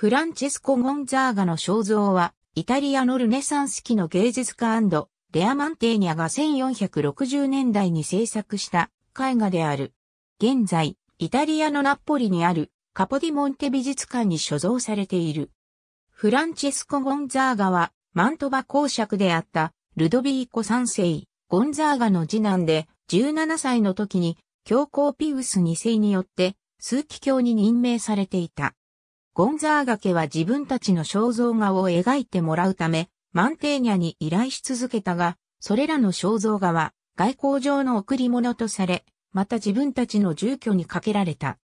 フランチェスコ・ゴンザーガの肖像は、イタリアのルネサンス期の芸術家レアマンテーニャが1460年代に制作した絵画である。現在、イタリアのナッポリにあるカポディモンテ美術館に所蔵されている。フランチェスコ・ゴンザーガは、マントバ公爵であったルドビーコ三世、ゴンザーガの次男で、17歳の時に教皇ピウス2世によって、数奇教に任命されていた。ゴンザーガ家は自分たちの肖像画を描いてもらうため、マンテーニャに依頼し続けたが、それらの肖像画は外交上の贈り物とされ、また自分たちの住居にかけられた。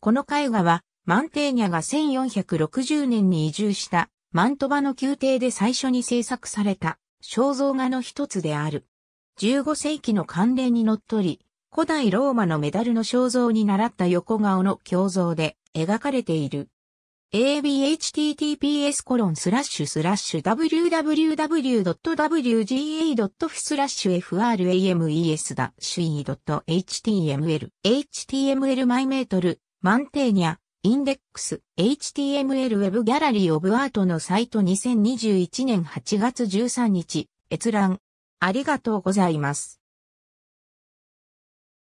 この絵画は、マンテーニャが1460年に移住したマントバの宮廷で最初に制作された肖像画の一つである。15世紀の慣例にのっとり、古代ローマのメダルの肖像に倣った横顔の胸像で描かれている。abhttps コロンスラッシュスラッシュ www.wga.f スラッシュ frames e.html html マイメートルマンテーニャインデックス HTML ウェブギャラリーオブアートのサイト2021年8月13日閲覧ありがとうございます。